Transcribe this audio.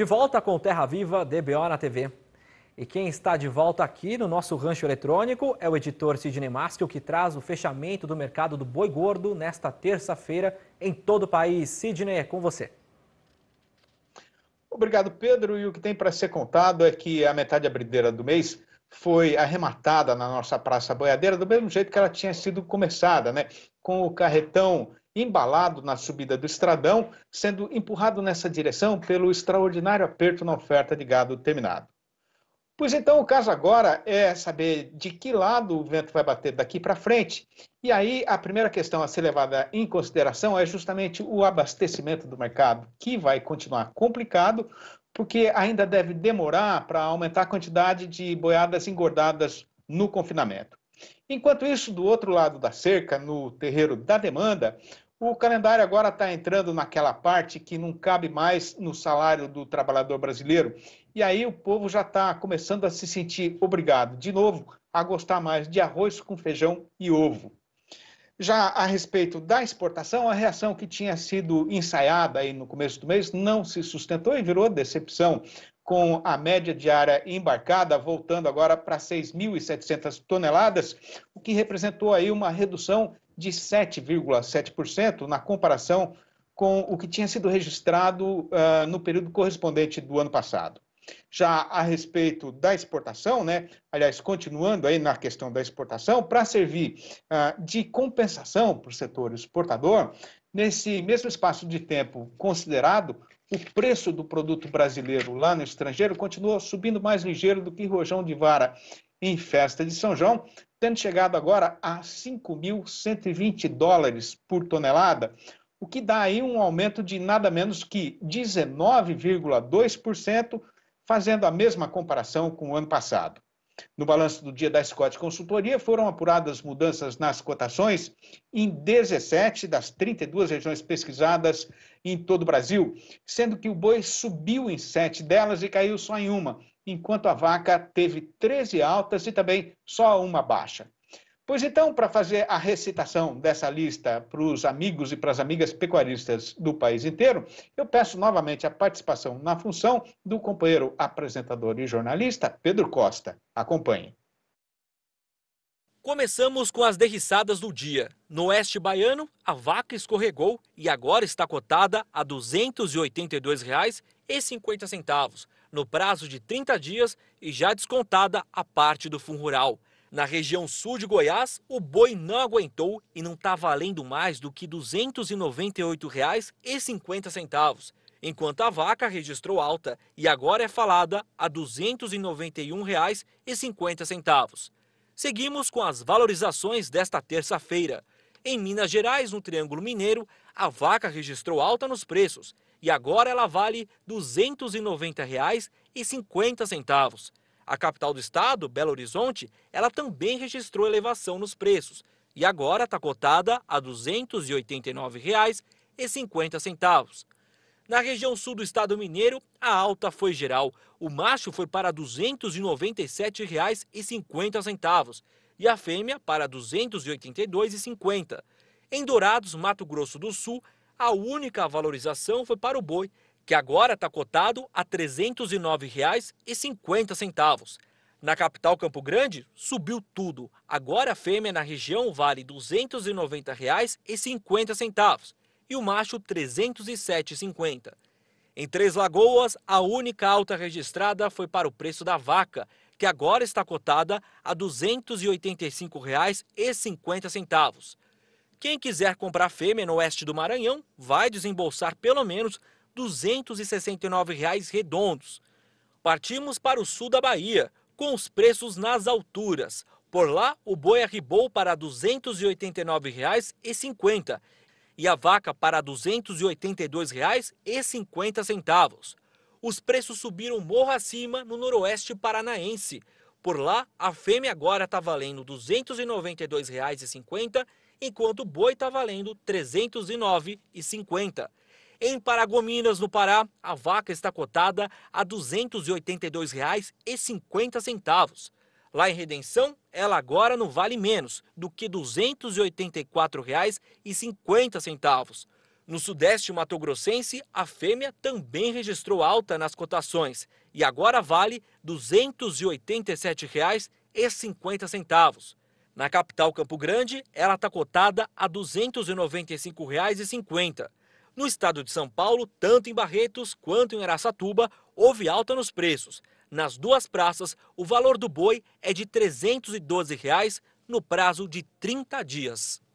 De volta com Terra Viva, DBO na TV. E quem está de volta aqui no nosso rancho eletrônico é o editor Sidney Maschio, que traz o fechamento do mercado do boi gordo nesta terça-feira em todo o país. Sidney, é com você. Obrigado, Pedro. E o que tem para ser contado é que a metade abrideira do mês foi arrematada na nossa Praça Boiadeira, do mesmo jeito que ela tinha sido começada, né? com o carretão embalado na subida do estradão, sendo empurrado nessa direção pelo extraordinário aperto na oferta de gado terminado. Pois então, o caso agora é saber de que lado o vento vai bater daqui para frente. E aí, a primeira questão a ser levada em consideração é justamente o abastecimento do mercado, que vai continuar complicado, porque ainda deve demorar para aumentar a quantidade de boiadas engordadas no confinamento. Enquanto isso, do outro lado da cerca, no terreiro da demanda, o calendário agora está entrando naquela parte que não cabe mais no salário do trabalhador brasileiro. E aí o povo já está começando a se sentir obrigado, de novo, a gostar mais de arroz com feijão e ovo. Já a respeito da exportação, a reação que tinha sido ensaiada aí no começo do mês não se sustentou e virou decepção, com a média diária embarcada voltando agora para 6.700 toneladas, o que representou aí uma redução de 7,7% na comparação com o que tinha sido registrado uh, no período correspondente do ano passado. Já a respeito da exportação, né? aliás, continuando aí na questão da exportação, para servir uh, de compensação para o setor exportador, nesse mesmo espaço de tempo considerado, o preço do produto brasileiro lá no estrangeiro continuou subindo mais ligeiro do que rojão de vara em festa de São João, tendo chegado agora a 5.120 dólares por tonelada, o que dá aí um aumento de nada menos que 19,2%, fazendo a mesma comparação com o ano passado. No balanço do dia da Scott Consultoria, foram apuradas mudanças nas cotações em 17 das 32 regiões pesquisadas em todo o Brasil, sendo que o boi subiu em sete delas e caiu só em uma, enquanto a vaca teve 13 altas e também só uma baixa. Pois então, para fazer a recitação dessa lista para os amigos e para as amigas pecuaristas do país inteiro, eu peço novamente a participação na função do companheiro apresentador e jornalista Pedro Costa. Acompanhe. Começamos com as derriçadas do dia. No oeste baiano, a vaca escorregou e agora está cotada a R$ 282,50 no prazo de 30 dias e já descontada a parte do fundo rural. Na região sul de Goiás, o boi não aguentou e não está valendo mais do que R$ 298,50, enquanto a vaca registrou alta e agora é falada a R$ 291,50. Seguimos com as valorizações desta terça-feira. Em Minas Gerais, no Triângulo Mineiro, a vaca registrou alta nos preços e agora ela vale R$ 290,50. A capital do estado, Belo Horizonte, ela também registrou elevação nos preços e agora está cotada a R$ 289,50. Na região sul do estado mineiro, a alta foi geral. O macho foi para R$ 297,50 e a fêmea para R$ 282,50. Em Dourados, Mato Grosso do Sul, a única valorização foi para o boi, que agora está cotado a R$ 309,50. Na capital Campo Grande, subiu tudo. Agora a fêmea é na região vale R$ 290,50 e o macho R$ 307,50. Em Três Lagoas, a única alta registrada foi para o preço da vaca, que agora está cotada a R$ 285,50. Quem quiser comprar fêmea no oeste do Maranhão vai desembolsar pelo menos R$ 269,00. reais redondos. Partimos para o sul da Bahia, com os preços nas alturas. Por lá, o boi arribou para R$ 289,50 e a vaca para R$ 282,50. Os preços subiram morro acima no noroeste paranaense. Por lá, a fêmea agora está valendo R$ 292,50 enquanto o boi está valendo R$ 309,50. Em Paragominas, no Pará, a vaca está cotada a R$ 282,50. Lá em Redenção, ela agora não vale menos do que R$ 284,50. No sudeste mato-grossense, a fêmea também registrou alta nas cotações e agora vale R$ 287,50. Na capital Campo Grande, ela está cotada a R$ 295,50. No estado de São Paulo, tanto em Barretos quanto em Araçatuba, houve alta nos preços. Nas duas praças, o valor do boi é de R$ 312 reais no prazo de 30 dias.